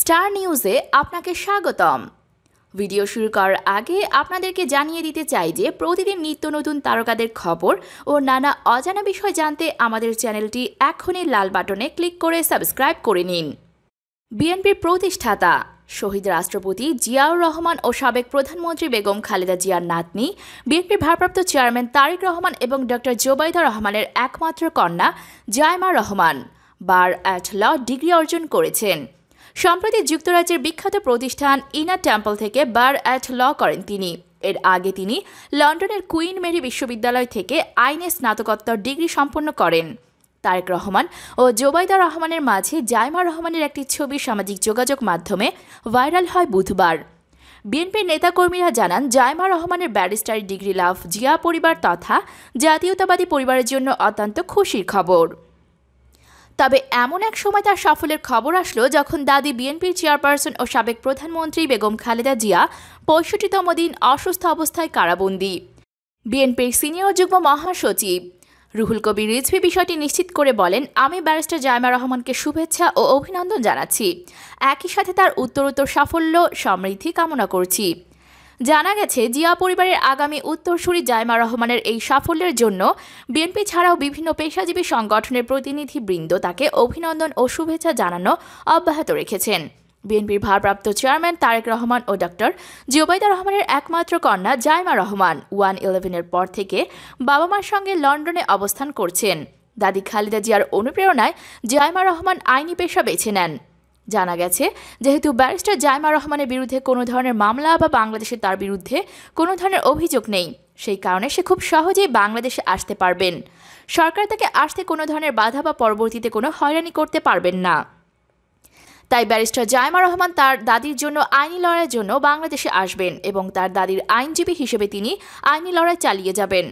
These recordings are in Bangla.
স্টার নিউজে আপনাকে স্বাগতম ভিডিও শুরু করার আগে আপনাদেরকে জানিয়ে দিতে চাই যে প্রতিদিন নিত্য নতুন তারকাদের খবর ও নানা অজানা বিষয় জানতে আমাদের চ্যানেলটি এখনই লাল বাটনে ক্লিক করে সাবস্ক্রাইব করে নিন বিএনপির প্রতিষ্ঠাতা শহীদ রাষ্ট্রপতি জিয়াউর রহমান ও সাবেক প্রধানমন্ত্রী বেগম খালেদা জিয়ার নাতনি বিএনপির ভারপ্রাপ্ত চেয়ারম্যান তারেক রহমান এবং ডক্টর জোবাইদা রহমানের একমাত্র কন্যা Zaima Rahman bar at law degree অর্জন করেছেন সম্প্রতি যুক্তরাজ্যের বিখ্যাত প্রতিষ্ঠান ইনার টেম্পল থেকে বার অ্যাট ল করেন তিনি এর আগে তিনি লন্ডনের কুইন মেরি বিশ্ববিদ্যালয় থেকে আইনে স্নাতকোত্তর ডিগ্রি সম্পন্ন করেন তারেক রহমান ও জোবাইদা রহমানের মাঝে জাইমা রহমানের একটি ছবি সামাজিক যোগাযোগ মাধ্যমে ভাইরাল হয় বুধবার বিএনপির নেতাকর্মীরা জানান জায়মা রহমানের ব্যারিস্টারি ডিগ্রি লাভ জিয়া পরিবার তথা জাতীয়তাবাদী পরিবারের জন্য অত্যন্ত খুশির খবর তবে এমন এক সময় তার সাফল্যের খবর আসলো যখন দাদি বিএনপির চেয়ারপারসন ও সাবেক প্রধানমন্ত্রী বেগম খালেদা জিয়া পঁয়ষট্টিতম দিন অসুস্থ অবস্থায় কারাবন্দী বিএনপির সিনিয়র যুগ্ম মহাসচিব রুহুল কবির রিজভি বিষয়টি নিশ্চিত করে বলেন আমি ব্যারিস্টার জায়মা রহমানকে শুভেচ্ছা ও অভিনন্দন জানাচ্ছি একই সাথে তার উত্তরোত্তর সাফল্য সমৃদ্ধি কামনা করছি জানা গেছে জিয়া পরিবারের আগামী উত্তরসূরি জায়মা রহমানের এই সাফল্যের জন্য বিএনপি ছাড়াও বিভিন্ন পেশাজীবী সংগঠনের প্রতিনিধিবৃন্দ তাকে অভিনন্দন ও শুভেচ্ছা জানানো অব্যাহত রেখেছেন বিএনপির ভারপ্রাপ্ত চেয়ারম্যান তারেক রহমান ও ডক্টর জিওবাইদা রহমানের একমাত্র কন্যা জাইমা রহমান ওয়ান ইলেভেনের পর থেকে বাবা মার সঙ্গে লন্ডনে অবস্থান করছেন দাদি খালিদা জিয়ার অনুপ্রেরণায় জায়মা রহমান আইনি পেশা বেছে নেন জানা গেছে যেহেতু ব্যারিস্টার জাইমা রহমানের বিরুদ্ধে কোনো ধরনের মামলা বা বাংলাদেশে তার বিরুদ্ধে কোনো ধরনের অভিযোগ নেই সেই কারণে সে খুব সহজেই বাংলাদেশে আসতে পারবেন সরকার তাকে আসতে কোনো ধরনের বাধা বা পরবর্তীতে কোনো হয়রানি করতে পারবেন না তাই ব্যারিস্টার জায়মা রহমান তার দাদির জন্য আইনি লড়াইয়ের জন্য বাংলাদেশে আসবেন এবং তার দাদির আইনজীবী হিসেবে তিনি আইনি লড়াই চালিয়ে যাবেন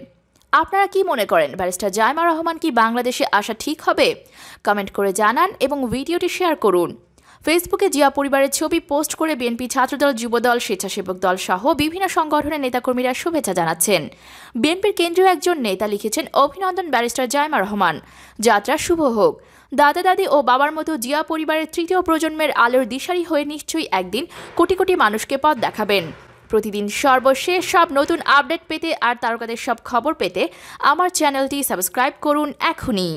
আপনারা কি মনে করেন ব্যারিস্টার জায়মা রহমান কি বাংলাদেশে আসা ঠিক হবে কমেন্ট করে জানান এবং ভিডিওটি শেয়ার করুন ফেসবুকে জিয়া পরিবারের ছবি পোস্ট করে বিএনপি ছাত্রদল যুবদল স্বেচ্ছাসেবক দল সহ বিভিন্ন সংগঠনের নেতাকর্মীরা শুভেচ্ছা জানাচ্ছেন বিএনপির কেন্দ্রীয় একজন নেতা লিখেছেন অভিনন্দন ব্যারিস্টার জায়মা রহমান যাত্রা শুভ হোক দাদা দাদি ও বাবার মতো জিয়া পরিবারের তৃতীয় প্রজন্মের আলোর দিশারি হয়ে নিশ্চয়ই একদিন কোটি কোটি মানুষকে পথ দেখাবেন প্রতিদিন সর্বশেষ সব নতুন আপডেট পেতে আর তারকাদের সব খবর পেতে আমার চ্যানেলটি সাবস্ক্রাইব করুন এখনই